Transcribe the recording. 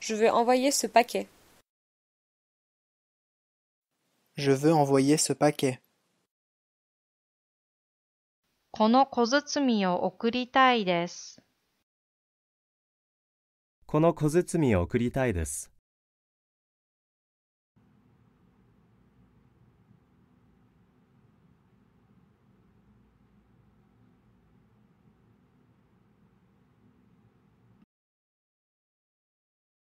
Je veux envoyer ce paquet. Je veux envoyer ce paquet. この小包を送りたいです。この小包を送りたいです。